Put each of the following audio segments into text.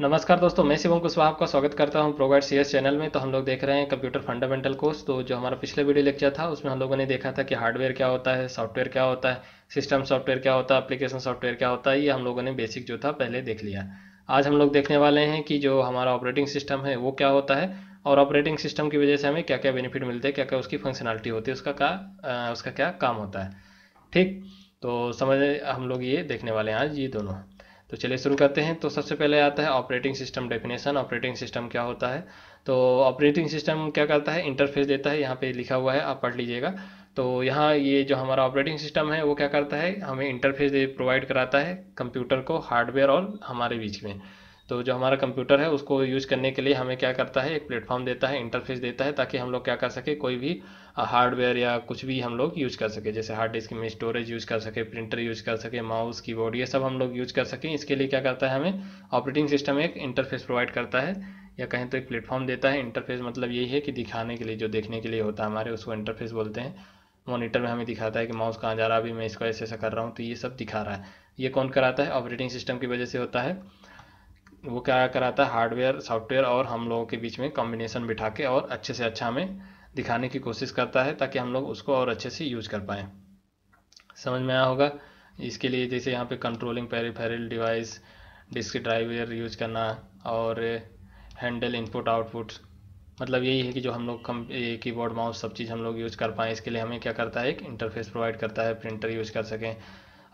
नमस्कार दोस्तों मैं शिवम कुशवाहा आपका स्वागत करता हूं प्रोवाइड सीएस चैनल में तो हम लोग देख रहे हैं कंप्यूटर फंडामेंटल कोर्स तो जो हमारा पिछले वीडियो लेक्चर था उसमें हम लोगों ने देखा था कि हार्डवेयर क्या होता है सॉफ्टवेयर क्या होता है सिस्टम सॉफ्टवेयर क्या होता है अप्लीकेशन सॉफ्टवेयर क्या होता है ये हम लोगों ने बेसिक जो था पहले देख लिया आज हम लोग देखने वाले हैं कि जो हमारा ऑपरेटिंग सिस्टम है वो क्या होता है और ऑपरेटिंग सिस्टम की वजह से हमें क्या क्या बेनिफिट मिलते हैं क्या क्या उसकी फंक्शनलिटी होती है उसका क्या उसका क्या काम होता है ठीक तो समझ हम लोग ये देखने वाले हैं आज ये दोनों तो चलिए शुरू करते हैं तो सबसे पहले आता है operating system definition operating system क्या होता है तो ऑपरेटिंग सिस्टम क्या करता है इंटरफेस देता है यहाँ पे लिखा हुआ है आप पढ़ लीजिएगा तो यहाँ ये जो हमारा ऑपरेटिंग सिस्टम है वो क्या करता है हमें इंटरफेस प्रोवाइड कराता है कंप्यूटर को हार्डवेयर और हमारे बीच में तो जो हमारा कंप्यूटर है उसको यूज करने के लिए हमें क्या करता है एक प्लेटफॉर्म देता है इंटरफेस देता है ताकि हम लोग क्या कर सके कोई भी हार्डवेयर या कुछ भी हम लोग यूज कर सके जैसे हार्ड डिस्क में स्टोरेज यूज कर सके प्रिंटर यूज कर सके माउस कीबोर्ड ये सब हम लोग यूज कर सकें इसके लिए क्या करता है हमें ऑपरेटिंग सिस्टम एक इंटरफेस प्रोवाइड करता है या कहें तो एक प्लेटफॉर्म देता है इंटरफेस मतलब यही है कि दिखाने के लिए जो देखने के लिए होता है हमारे उसको इंटरफेस बोलते हैं मॉनिटर में हमें दिखाता है कि माउस कहाँ जा रहा है अभी मैं इसको ऐसे ऐसा कर रहा हूँ तो ये सब दिखा रहा है ये कौन कराता है ऑपरेटिंग सिस्टम की वजह से होता है वो क्या कराता है हार्डवेयर सॉफ्टवेयर और हम लोगों के बीच में कॉम्बिनेशन बिठा के और अच्छे से अच्छा हमें दिखाने की कोशिश करता है ताकि हम लोग उसको और अच्छे से यूज कर पाएँ समझ में आया होगा इसके लिए जैसे यहाँ पे controlling peripheral device disk driver use करना और हैंडल इनपुट आउटपुट मतलब यही है कि जो हम लोग कम कीबोर्ड माउस सब चीज़ हम लोग यूज़ कर पाएँ इसके लिए हमें क्या करता है एक इंटरफेस प्रोवाइड करता है प्रिंटर यूज़ कर सकें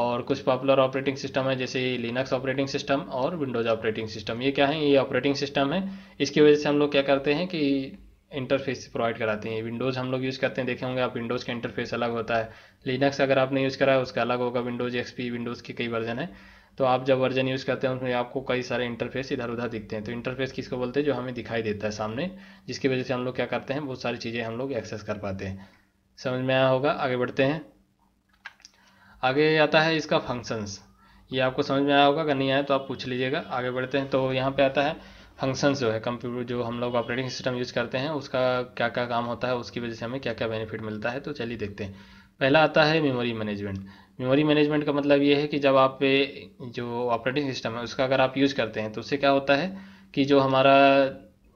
और कुछ पॉपुलर ऑपरेटिंग सिस्टम है जैसे लिनक्स ऑपरेटिंग सिस्टम और विंडोज़ ऑपरेटिंग सिस्टम ये क्या है ये ऑपरेटिंग सिस्टम है इसकी वजह से हम लोग क्या करते हैं कि इंटरफेस प्रोवाइड कराते हैं विंडोज़ हम लोग यूज़ करते हैं देखे होंगे आप विंडोज़ का इंटरफेस अलग होता है लिनक्स अगर आपने यूज़ करा है उसका अलग होगा विंडोज़ एक्सपी विंडोज़ के कई वर्जन है तो आप जब वर्जन यूज़ करते हैं उसमें आपको कई सारे इंटरफेस इधर उधर दिखते हैं तो इंटरफेस किसको बोलते हैं जो हमें दिखाई देता है सामने जिसकी वजह से हम लोग क्या करते हैं बहुत सारी चीज़ें हम लोग एक्सेस कर पाते हैं समझ में आया होगा आगे बढ़ते हैं आगे आता है इसका फंक्शंस ये आपको समझ में आया होगा अगर नहीं आया तो आप पूछ लीजिएगा आगे बढ़ते हैं तो यहाँ पे आता है फंक्शंस जो है कंप्यूटर जो हम लोग ऑपरेटिंग सिस्टम यूज़ करते हैं उसका क्या क्या काम होता है उसकी वजह से हमें क्या क्या बेनिफिट मिलता है तो चलिए देखते हैं पहला आता है मेमोरी मैनेजमेंट मेमोरी मैनेजमेंट का मतलब ये है कि जब आप जो ऑपरेटिंग सिस्टम है उसका अगर आप यूज़ करते हैं तो उससे क्या होता है कि जो हमारा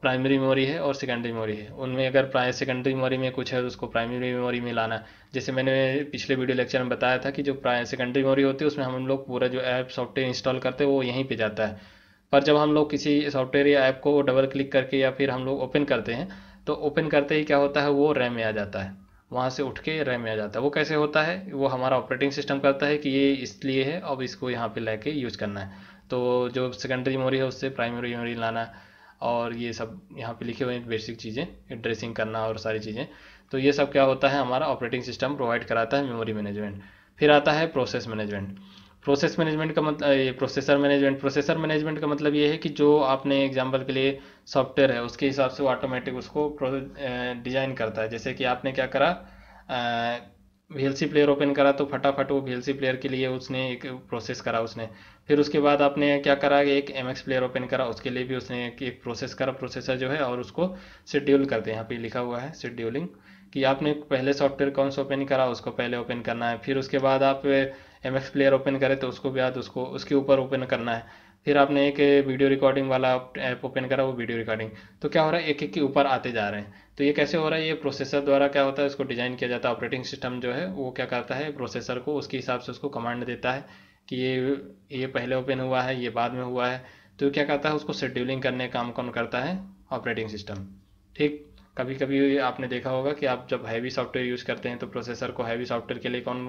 प्राइमरी मेमोरी है और सेकेंडरी मेमोरी है उनमें अगर प्राइ सेकेंडरी मेमोरी में कुछ है तो उसको प्राइमरी मेमोरी में लाना जैसे मैंने पिछले वीडियो लेक्चर में बताया था कि जो प्राइ सेकेंडरी मेमोरी होती है उसमें हम लोग पूरा जो ऐप सॉफ्टवेयर इंस्टॉल करते हैं वो यहीं पर जाता है पर जब हम लोग किसी सॉफ्टवेयर या ऐप को डबल क्लिक करके या फिर हम लोग ओपन करते हैं तो ओपन करते ही क्या होता है वो रैम में आ जाता है वहाँ से उठ के रैम में आ जाता है वो कैसे होता है वो हमारा ऑपरेटिंग सिस्टम करता है कि ये इसलिए है अब इसको यहाँ पर ला यूज़ करना है तो जो सेकेंडरी मेमोरी है उससे प्राइमरी मेमोरी लाना और ये सब यहाँ पे लिखे हुए हैं बेसिक चीज़ें ड्रेसिंग करना और सारी चीज़ें तो ये सब क्या होता है हमारा ऑपरेटिंग सिस्टम प्रोवाइड कराता है मेमोरी मैनेजमेंट फिर आता है प्रोसेस मैनेजमेंट प्रोसेस मैनेजमेंट का मतलब ये प्रोसेसर मैनेजमेंट प्रोसेसर मैनेजमेंट का मतलब ये है कि जो आपने एग्जांपल के लिए सॉफ्टवेयर है उसके हिसाब से वो ऑटोमेटिक उसको डिजाइन करता है जैसे कि आपने क्या करा वी प्लेयर ओपन करा तो फटाफट वो वी प्लेयर के लिए उसने एक प्रोसेस करा उसने फिर उसके बाद आपने क्या करा एक एम एक्स प्लेयर ओपन करा उसके लिए भी उसने एक प्रोसेस करा प्रोसेसर जो है और उसको शेड्यूल करते हैं यहाँ पे लिखा हुआ है शेड्यूलिंग कि आपने पहले सॉफ्टवेयर कौन सा ओपन करा उसको पहले ओपन करना है फिर उसके बाद आप एम एक्स प्लेयर ओपन करें तो उसको बाद उसको उसके ऊपर ओपन करना है फिर आपने एक वीडियो रिकॉर्डिंग वाला ऐप ओपन करा वो वीडियो रिकॉर्डिंग तो क्या हो रहा है एक एक के ऊपर आते जा रहे हैं तो ये कैसे हो रहा है ये प्रोसेसर द्वारा क्या होता है इसको डिज़ाइन किया जाता है ऑपरेटिंग सिस्टम जो है वो क्या करता है प्रोसेसर को उसके हिसाब से उसको कमांड देता है कि ये ये पहले ओपन हुआ है ये बाद में हुआ है तो क्या करता है उसको शेड्यूलिंग करने काम कौन करता है ऑपरेटिंग सिस्टम ठीक कभी कभी आपने देखा होगा कि आप जब हैवी सॉफ्टवेयर यूज़ करते हैं तो प्रोसेसर को हैवी सॉफ्टवेयर के लिए कौन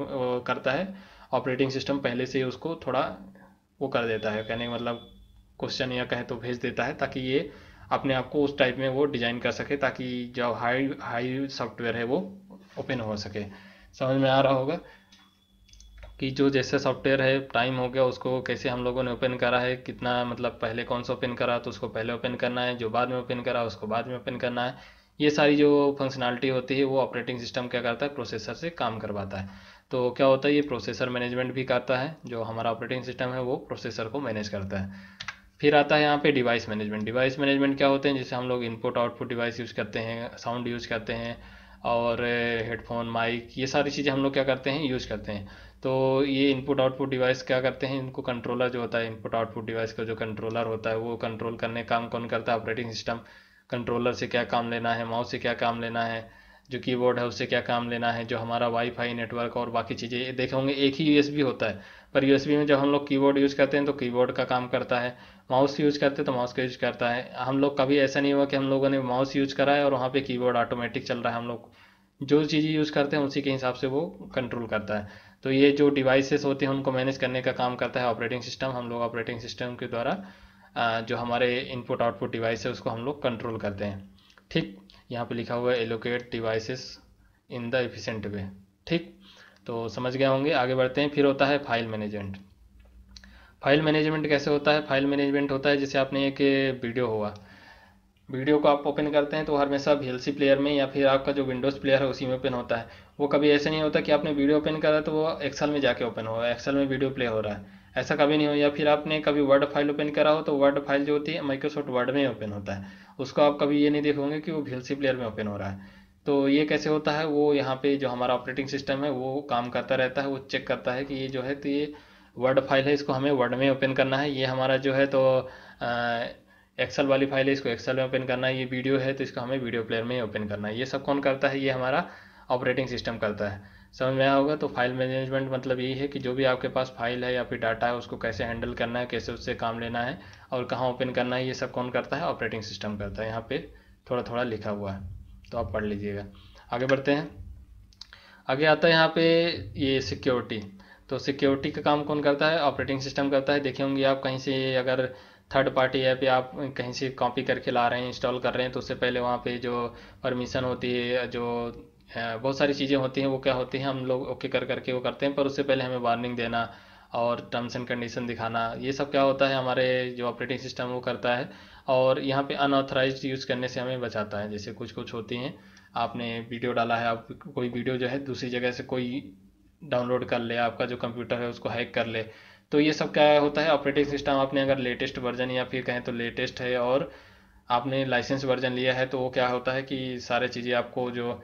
करता है ऑपरेटिंग सिस्टम पहले से ही उसको थोड़ा वो कर देता है कहने मतलब क्वेश्चन या कहें तो भेज देता है ताकि ये अपने आप को उस टाइप में वो डिज़ाइन कर सके ताकि जो हाई हाई सॉफ्टवेयर है वो ओपन हो सके समझ में आ रहा होगा कि जो जैसे सॉफ्टवेयर है टाइम हो गया उसको कैसे हम लोगों ने ओपन करा है कितना मतलब पहले कौन सा ओपन करा तो उसको पहले ओपन करना है जो बाद में ओपन करा उसको बाद में ओपन करना है ये सारी जो फंक्शनैलिटी होती है वो ऑपरेटिंग सिस्टम क्या करता है प्रोसेसर से काम करवाता है तो क्या होता है ये प्रोसेसर मैनेजमेंट भी करता है जो हमारा ऑपरेटिंग सिस्टम है वो प्रोसेसर को मैनेज करता है फिर आता है यहाँ पे डिवाइस मैनेजमेंट डिवाइस मैनेजमेंट क्या होते हैं जैसे हम लोग इनपुट आउटपुट डिवाइस यूज़ करते हैं साउंड यूज़ करते हैं और हेडफोन माइक ये सारी चीज़ें हम लोग क्या करते हैं यूज़ करते हैं तो ये इनपुट आउटपुट डिवाइस क्या करते हैं इनको कंट्रोलर जो होता है इनपुट आउटपुट डिवाइस का जो कंट्रोलर होता है वो कंट्रोल करने काम कौन करता है ऑपरेटिंग सिस्टम कंट्रोलर से क्या काम लेना है माउस से क्या काम लेना है जो कीबोर्ड है उससे क्या काम लेना है जो हमारा वाईफाई नेटवर्क और बाकी चीज़ें देखे होंगे एक ही यूएसबी होता है पर यूएसबी में जब हम लोग कीबोर्ड यूज़ करते हैं तो कीबोर्ड का काम करता है माउस यूज़ करते हैं तो माउस का यूज़ करता है हम लोग कभी ऐसा नहीं हुआ कि हम लोगों ने माउस यूज़ करा है और वहाँ पर कीबोर्ड ऑटोमेटिक चल रहा है हम लोग जो चीज़ें यूज़ करते हैं उसी के हिसाब से वो कंट्रोल करता है तो ये जो डिवाइसेस होते हैं उनको मैनेज करने का काम करता है ऑपरेटिंग सिस्टम हम लोग ऑपरेटिंग सिस्टम के द्वारा जो हमारे इनपुट आउटपुट डिवाइस है उसको हम लोग कंट्रोल करते हैं ठीक यहाँ पे लिखा हुआ है allocate devices in the efficient way ठीक तो समझ गए होंगे आगे बढ़ते हैं फिर होता है फाइल मैनेजमेंट फाइल मैनेजमेंट कैसे होता है फाइल मैनेजमेंट होता है जैसे आपने एक वीडियो हुआ वीडियो को आप ओपन करते हैं तो हमेशा वी प्लेयर में या फिर आपका जो विंडोज़ प्लेयर है उसी में ओपन होता है वो कभी ऐसे नहीं होता कि आपने वीडियो ओपन करा तो वो एक्सेल में जाके ओपन हो एक्सेल में वीडियो प्ले हो रहा है ऐसा कभी नहीं हो या फिर आपने कभी वर्ड फाइल ओपन करा हो तो वर्ड फाइल जो होती है माइक्रोसॉफ्ट वर्ड में ओपन होता है उसको आप कभी ये नहीं देखोगे कि वो वी प्लेयर में ओपन हो रहा है तो ये कैसे होता है वो यहाँ पर जो हमारा ऑपरेटिंग सिस्टम है वो काम करता रहता है वो चेक करता है कि ये जो है तो ये वर्ड फाइल है इसको हमें वर्ड में ओपन करना है ये हमारा जो है तो एक्सेल वाली फाइल है इसको एक्सेल में ओपन करना है ये वीडियो है तो इसको हमें वीडियो प्लेयर में ही ओपन करना है ये सब कौन करता है ये हमारा ऑपरेटिंग सिस्टम करता है समझ में आया होगा तो फाइल मैनेजमेंट मतलब यही है कि जो भी आपके पास फाइल है या फिर डाटा है उसको कैसे हैंडल करना है कैसे उससे काम लेना है और कहाँ ओपन करना है ये सब कौन करता है ऑपरेटिंग सिस्टम करता है यहाँ पे थोड़ा थोड़ा लिखा हुआ है तो आप पढ़ लीजिएगा आगे बढ़ते हैं आगे आता है यहाँ पे ये सिक्योरिटी तो सिक्योरिटी का काम कौन करता है ऑपरेटिंग सिस्टम करता है देखे होंगे आप कहीं से अगर थर्ड पार्टी ऐप या आप कहीं से कॉपी करके ला रहे हैं इंस्टॉल कर रहे हैं तो उससे पहले वहाँ पे जो परमिशन होती है जो बहुत सारी चीज़ें होती हैं वो क्या होती हैं हम लोग ओके कर करके वो करते हैं पर उससे पहले हमें वार्निंग देना और टर्म्स एंड कंडीशन दिखाना ये सब क्या होता है हमारे जो ऑपरेटिंग सिस्टम वो करता है और यहाँ पे अनऑथराइज यूज़ करने से हमें बचाता है जैसे कुछ कुछ होती हैं आपने वीडियो डाला है आप कोई वीडियो जो है दूसरी जगह से कोई डाउनलोड कर ले आपका जो कंप्यूटर है उसको हैक कर ले तो ये सब क्या होता है ऑपरेटिंग सिस्टम आपने अगर लेटेस्ट वर्जन या फिर कहें तो लेटेस्ट है और आपने लाइसेंस वर्जन लिया है तो वो क्या होता है कि सारे चीज़ें आपको जो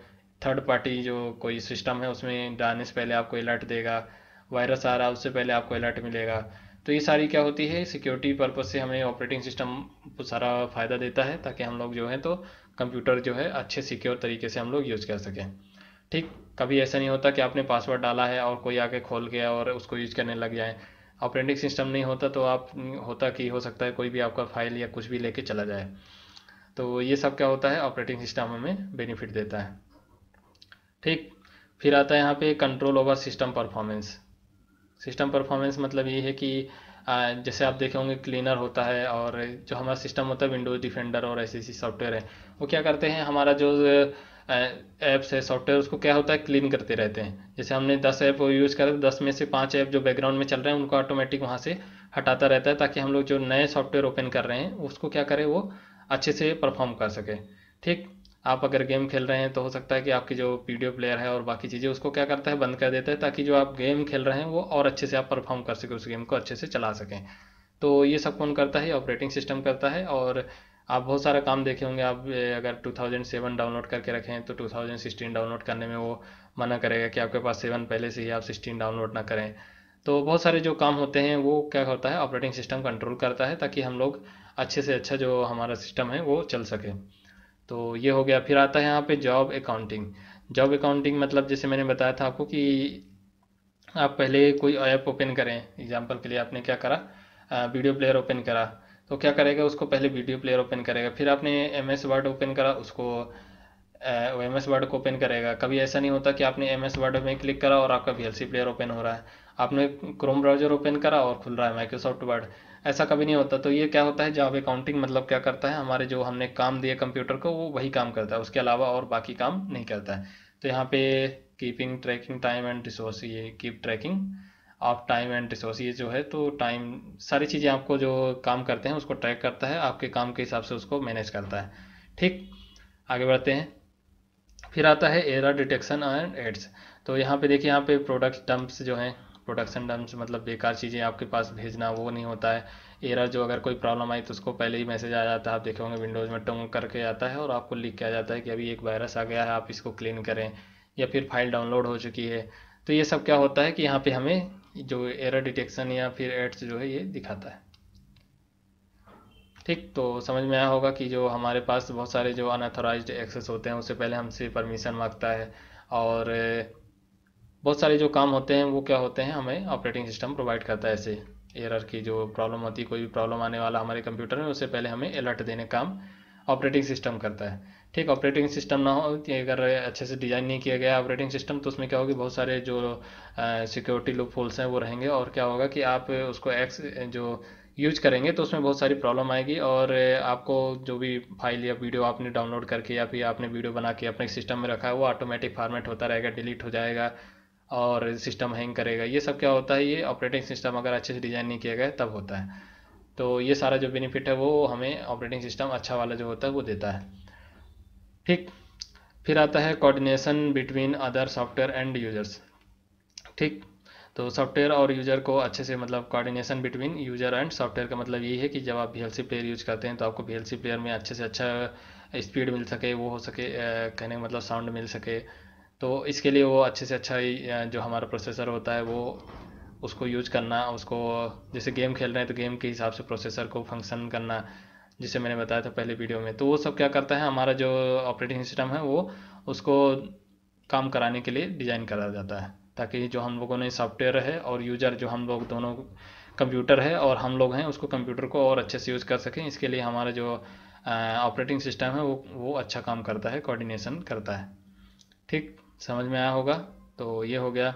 थर्ड पार्टी जो कोई सिस्टम है उसमें डालने से पहले आपको अलर्ट देगा वायरस आ रहा है उससे पहले आपको अलर्ट मिलेगा तो ये सारी क्या होती है सिक्योरिटी पर्पज़ से हमें ऑपरेटिंग सिस्टम को सारा फ़ायदा देता है ताकि हम लोग जो है तो कंप्यूटर जो है अच्छे सिक्योर तरीके से हम लोग यूज़ कर सकें ठीक कभी ऐसा नहीं होता कि आपने पासवर्ड डाला है और कोई आके खोल गया और उसको यूज करने लग जाए ऑपरेटिंग सिस्टम नहीं होता तो आप होता कि हो सकता है कोई भी आपका फाइल या कुछ भी लेके चला जाए तो ये सब क्या होता है ऑपरेटिंग सिस्टम हमें बेनिफिट देता है ठीक फिर आता है यहाँ पे control over system performance system performance मतलब ये है कि जैसे आप देखे होंगे क्लीनर होता है और जो हमारा सिस्टम होता है विंडोज़ डिफेंडर और ऐसे ऐसी सॉफ्टवेयर है वो क्या करते हैं हमारा जो ऐप्स है सॉफ्टवेयर उसको क्या होता है क्लीन करते रहते हैं जैसे हमने दस ऐप यूज़ तो दस में से पाँच ऐप जो बैकग्राउंड में चल रहे हैं उनको ऑटोमेटिक वहाँ से हटाता रहता है ताकि हम लोग जो नए सॉफ्टवेयर ओपन कर रहे हैं उसको क्या करें वो अच्छे से परफॉर्म कर सके ठीक आप अगर गेम खेल रहे हैं तो हो सकता है कि आपकी जो वीडियो प्लेयर है और बाकी चीज़ें उसको क्या करता है बंद कर देता है ताकि जो आप गेम खेल रहे हैं वो और अच्छे से आप परफॉर्म कर सकें उस गेम को अच्छे से चला सकें तो ये सब कौन करता है ऑपरेटिंग सिस्टम करता है और आप बहुत सारा काम देखे होंगे आप अगर 2007 डाउनलोड करके रखें तो 2016 डाउनलोड करने में वो मना करेगा कि आपके पास सेवन पहले से ही आप सिक्सटीन डाउनलोड ना करें तो बहुत सारे जो काम होते हैं वो क्या होता है ऑपरेटिंग सिस्टम कंट्रोल करता है ताकि हम लोग अच्छे से अच्छा जो हमारा सिस्टम है वो चल सके तो ये हो गया फिर आता है यहाँ पे जॉब अकाउंटिंग जॉब अकाउंटिंग मतलब जैसे मैंने बताया था आपको कि आप पहले कोई ऐप ओपन करें एग्जांपल के लिए आपने क्या करा वीडियो प्लेयर ओपन करा तो क्या करेगा उसको पहले वीडियो प्लेयर ओपन करेगा फिर आपने एम एस वर्ड ओपन करा उसको एम एस वर्ड को ओपन करेगा कभी ऐसा नहीं होता कि आपने एम एस वर्ड में क्लिक करा और आपका V L C player open हो रहा है आपने क्रोम ब्राउजर ओपन करा और खुल रहा है माइक्रोसॉफ्ट वर्ड ऐसा कभी नहीं होता तो ये क्या होता है जॉब अकाउंटिंग मतलब क्या करता है हमारे जो हमने काम दिए कंप्यूटर को वो वही काम करता है उसके अलावा और बाकी काम नहीं करता है तो यहाँ पे keeping tracking time and resource ये कीप ट्रैकिंग आप टाइम एंड ये जो है तो टाइम सारी चीज़ें आपको जो काम करते हैं उसको ट्रैक करता है आपके काम के हिसाब से उसको मैनेज करता है ठीक आगे बढ़ते हैं फिर आता है एरर डिटेक्शन एंड एड्स तो यहाँ पे देखिए यहाँ पे प्रोडक्ट डम्प्स जो हैं प्रोडक्शन डम्प्स मतलब बेकार चीज़ें आपके पास भेजना वो नहीं होता है एरर जो अगर कोई प्रॉब्लम आई तो उसको पहले ही मैसेज आ जाता है आप देखे होंगे विंडोज़ में टंग करके आता है और आपको लिख के आ जाता है कि अभी एक वायरस आ गया है आप इसको क्लीन करें या फिर फाइल डाउनलोड हो चुकी है तो ये सब क्या होता है कि यहाँ पे हमें जो एरर डिटेक्शन या फिर एड्स जो है ये दिखाता है ठीक तो समझ में आया होगा कि जो हमारे पास बहुत सारे जो अनऑथोराइज एक्सेस होते हैं उससे पहले हमसे परमिशन मांगता है और बहुत सारे जो काम होते हैं वो क्या होते हैं हमें ऑपरेटिंग सिस्टम प्रोवाइड करता है ऐसे एरर की जो प्रॉब्लम होती है कोई भी प्रॉब्लम आने वाला हमारे कंप्यूटर में उससे पहले हमें अलर्ट देने काम ऑपरेटिंग सिस्टम करता है ठीक ऑपरेटिंग सिस्टम ना हो अगर अच्छे से डिज़ाइन नहीं किया गया ऑपरेटिंग सिस्टम तो उसमें क्या होगी बहुत सारे जो सिक्योरिटी लूप होल्स हैं वो रहेंगे और क्या होगा कि आप उसको एक्स जो यूज करेंगे तो उसमें बहुत सारी प्रॉब्लम आएगी और आपको जो भी फाइल या वीडियो आपने डाउनलोड करके या फिर आपने वीडियो बना के अपने सिस्टम में रखा है वो ऑटोमेटिक फॉर्मेट होता रहेगा डिलीट हो जाएगा और सिस्टम हैंग करेगा ये सब क्या होता है ये ऑपरेटिंग सिस्टम अगर अच्छे से डिज़ाइन नहीं किया गया तब होता है तो ये सारा जो बेनिफिट है वो हमें ऑपरेटिंग सिस्टम अच्छा वाला जो होता है वो देता है ठीक फिर आता है coordination between other software and users ठीक तो सॉफ्टवेयर और यूजर को अच्छे से मतलब coordination between user and software का मतलब यही है कि जब आप वी प्लेयर यूज करते हैं तो आपको वी प्लेयर में अच्छे से अच्छा स्पीड मिल सके वो हो सके कहने का मतलब साउंड मिल सके तो इसके लिए वो अच्छे से अच्छा जो हमारा प्रोसेसर होता है वो उसको यूज करना उसको जैसे गेम खेल रहे हैं तो गेम के हिसाब से प्रोसेसर को फंक्शन करना जिसे मैंने बताया था पहले वीडियो में तो वो सब क्या करता है हमारा जो ऑपरेटिंग सिस्टम है वो उसको काम कराने के लिए डिज़ाइन करा जाता है ताकि जो हम लोगों ने सॉफ्टवेयर है और यूज़र जो हम लोग दोनों कंप्यूटर है और हम लोग हैं उसको कंप्यूटर को और अच्छे से यूज़ कर सकें इसके लिए हमारा जो ऑपरेटिंग सिस्टम है वो वो अच्छा काम करता है कोऑर्डिनेशन करता है ठीक समझ में आया होगा तो ये हो गया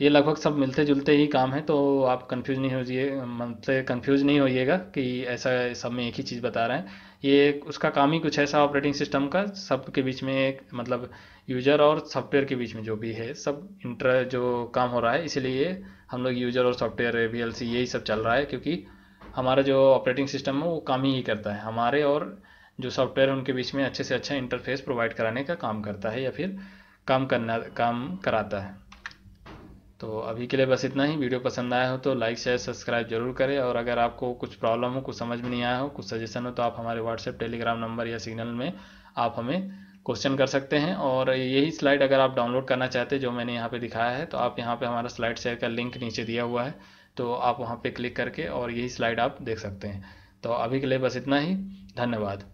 ये लगभग सब मिलते जुलते ही काम है तो आप कंफ्यूज नहीं होइए मतलब कंफ्यूज नहीं होइएगा कि ऐसा सब में एक ही चीज़ बता रहे हैं ये उसका काम ही कुछ ऐसा ऑपरेटिंग सिस्टम का सब के बीच में एक मतलब यूज़र और सॉफ्टवेयर के बीच में जो भी है सब इंटर जो काम हो रहा है इसीलिए हम लोग यूज़र और सॉफ्टवेयर वी यही सब चल रहा है क्योंकि हमारा जो ऑपरेटिंग सिस्टम है वो काम ही करता है हमारे और जो सॉफ्टवेयर है उनके बीच में अच्छे से अच्छा इंटरफेस प्रोवाइड कराने का काम करता है या फिर काम करना काम कराता है तो अभी के लिए बस इतना ही वीडियो पसंद आया हो तो लाइक शेयर सब्सक्राइब जरूर करें और अगर आपको कुछ प्रॉब्लम हो कुछ समझ में नहीं आया हो कुछ सजेशन हो तो आप हमारे व्हाट्सएप टेलीग्राम नंबर या सिग्नल में आप हमें क्वेश्चन कर सकते हैं और यही स्लाइड अगर आप डाउनलोड करना चाहते हैं जो मैंने यहाँ पे दिखाया है तो आप यहाँ पे हमारा स्लाइड शेयर का लिंक नीचे दिया हुआ है तो आप वहाँ पे क्लिक करके और यही स्लाइड आप देख सकते हैं तो अभी के लिए बस इतना ही धन्यवाद